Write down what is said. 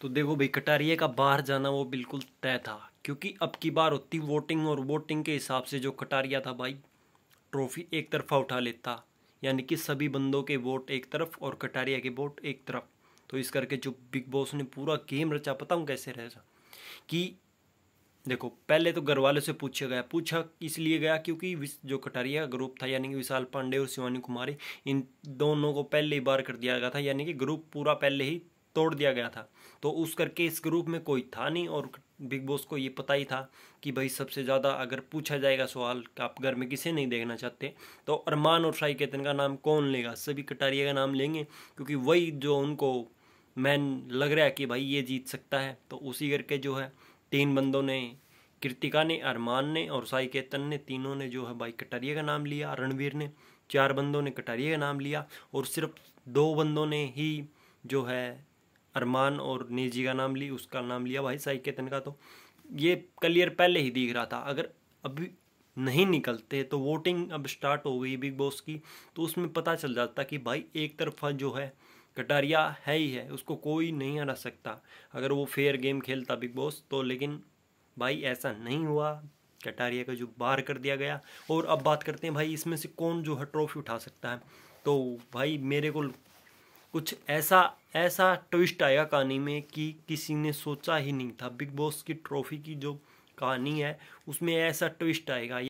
तो देखो भाई कटारिया का बाहर जाना वो बिल्कुल तय था क्योंकि अब की बार होती वोटिंग और वोटिंग के हिसाब से जो कटारिया था भाई ट्रॉफी एक तरफा उठा लेता यानी कि सभी बंदों के वोट एक तरफ और कटारिया के वोट एक तरफ तो इस करके जो बिग बॉस ने पूरा गेम रचा पता हूँ कैसे रह कि देखो पहले तो घर वालों से पूछा गया पूछा इसलिए गया क्योंकि जो कटारिया ग्रुप था यानी कि विशाल पांडे और शिवानी कुमारी इन दोनों को पहले ही बार कर दिया गया था यानी कि ग्रुप पूरा पहले ही तोड़ दिया गया था तो उस करके इस ग्रुप में कोई था नहीं और बिग बॉस को ये पता ही था कि भाई सबसे ज़्यादा अगर पूछा जाएगा सवाल कि आप घर में किसे नहीं देखना चाहते तो अरमान और शाही केतन का नाम कौन लेगा सभी कटारिया का नाम लेंगे क्योंकि वही जो उनको मैन लग रहा है कि भाई ये जीत सकता है तो उसी करके जो है तीन बंदों ने कृतिका ने अरमान ने और साई केतन ने तीनों ने जो है भाई कटारिया का नाम लिया रणवीर ने चार बंदों ने कटारिया का नाम लिया और सिर्फ दो बंदों ने ही जो है अरमान और नेजी का नाम ली उसका नाम लिया भाई साई केतन का तो ये क्लियर पहले ही दिख रहा था अगर अभी नहीं निकलते तो वोटिंग अब स्टार्ट हो गई बिग बॉस की तो उसमें पता चल जाता कि भाई एक तरफा जो है कटारिया है ही है उसको कोई नहीं हरा सकता अगर वो फेयर गेम खेलता बिग बॉस तो लेकिन भाई ऐसा नहीं हुआ कटारिया का जो बाहर कर दिया गया और अब बात करते हैं भाई इसमें से कौन जो है ट्रॉफी उठा सकता है तो भाई मेरे को कुछ ऐसा ऐसा ट्विस्ट आया कहानी में कि किसी ने सोचा ही नहीं था बिग बॉस की ट्रॉफी की जो कहानी है उसमें ऐसा ट्विस्ट आएगा